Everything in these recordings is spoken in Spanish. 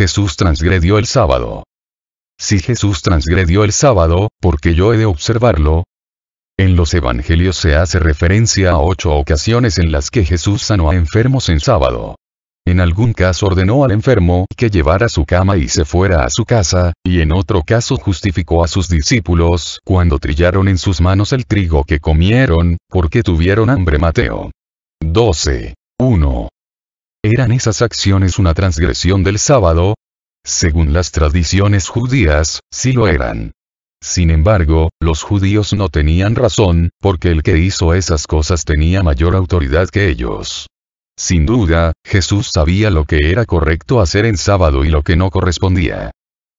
Jesús transgredió el sábado. Si Jesús transgredió el sábado, ¿por qué yo he de observarlo? En los evangelios se hace referencia a ocho ocasiones en las que Jesús sanó a enfermos en sábado. En algún caso ordenó al enfermo que llevara su cama y se fuera a su casa, y en otro caso justificó a sus discípulos cuando trillaron en sus manos el trigo que comieron, porque tuvieron hambre. Mateo 12. 1. ¿Eran esas acciones una transgresión del sábado? Según las tradiciones judías, sí lo eran. Sin embargo, los judíos no tenían razón, porque el que hizo esas cosas tenía mayor autoridad que ellos. Sin duda, Jesús sabía lo que era correcto hacer en sábado y lo que no correspondía.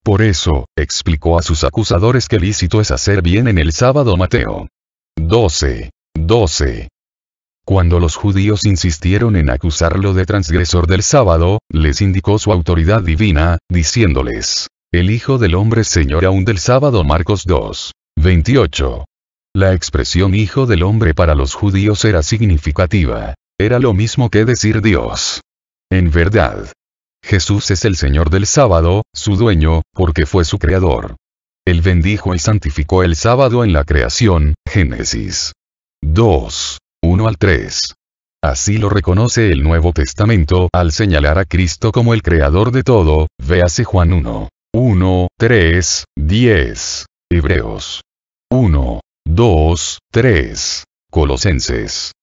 Por eso, explicó a sus acusadores que lícito es hacer bien en el sábado Mateo. 12. 12. Cuando los judíos insistieron en acusarlo de transgresor del sábado, les indicó su autoridad divina, diciéndoles, el Hijo del Hombre Señor aún del sábado Marcos 2. 28. La expresión Hijo del Hombre para los judíos era significativa. Era lo mismo que decir Dios. En verdad. Jesús es el Señor del sábado, su dueño, porque fue su creador. Él bendijo y santificó el sábado en la creación, Génesis 2. 1 al 3. Así lo reconoce el Nuevo Testamento al señalar a Cristo como el creador de todo, véase Juan 1. 1, 3, 10. Hebreos. 1, 2, 3. Colosenses.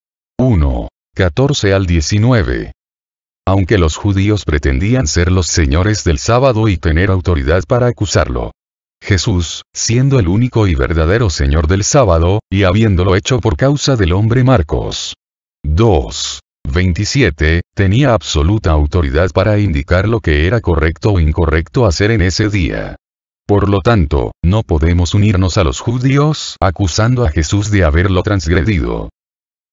1, 14 al 19. Aunque los judíos pretendían ser los señores del sábado y tener autoridad para acusarlo, Jesús, siendo el único y verdadero Señor del sábado, y habiéndolo hecho por causa del hombre Marcos. 2. 27, tenía absoluta autoridad para indicar lo que era correcto o incorrecto hacer en ese día. Por lo tanto, no podemos unirnos a los judíos acusando a Jesús de haberlo transgredido.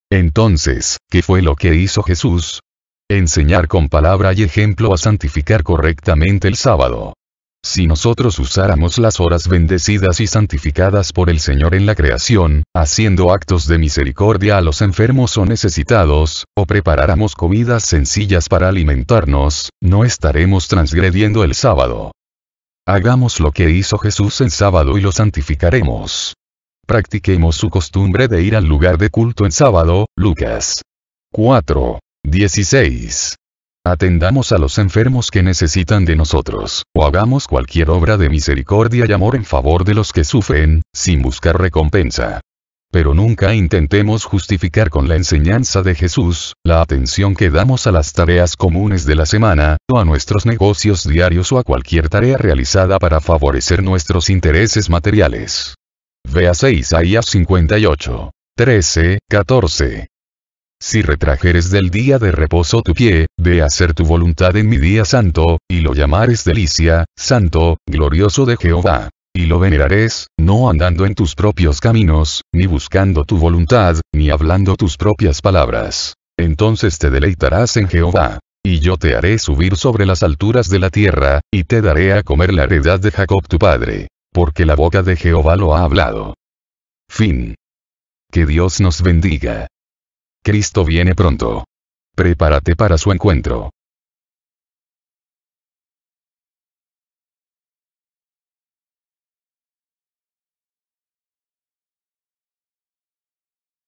Entonces, ¿qué fue lo que hizo Jesús? Enseñar con palabra y ejemplo a santificar correctamente el sábado. Si nosotros usáramos las horas bendecidas y santificadas por el Señor en la creación, haciendo actos de misericordia a los enfermos o necesitados, o preparáramos comidas sencillas para alimentarnos, no estaremos transgrediendo el sábado. Hagamos lo que hizo Jesús en sábado y lo santificaremos. Practiquemos su costumbre de ir al lugar de culto en sábado, Lucas 4, 16 atendamos a los enfermos que necesitan de nosotros, o hagamos cualquier obra de misericordia y amor en favor de los que sufren, sin buscar recompensa. Pero nunca intentemos justificar con la enseñanza de Jesús, la atención que damos a las tareas comunes de la semana, o a nuestros negocios diarios o a cualquier tarea realizada para favorecer nuestros intereses materiales. Vea Isaías 58. 13, 14 si retrajeres del día de reposo tu pie, de hacer tu voluntad en mi día santo, y lo llamares delicia, santo, glorioso de Jehová. Y lo venerarés, no andando en tus propios caminos, ni buscando tu voluntad, ni hablando tus propias palabras. Entonces te deleitarás en Jehová. Y yo te haré subir sobre las alturas de la tierra, y te daré a comer la heredad de Jacob tu padre. Porque la boca de Jehová lo ha hablado. Fin. Que Dios nos bendiga. Cristo viene pronto. Prepárate para su encuentro.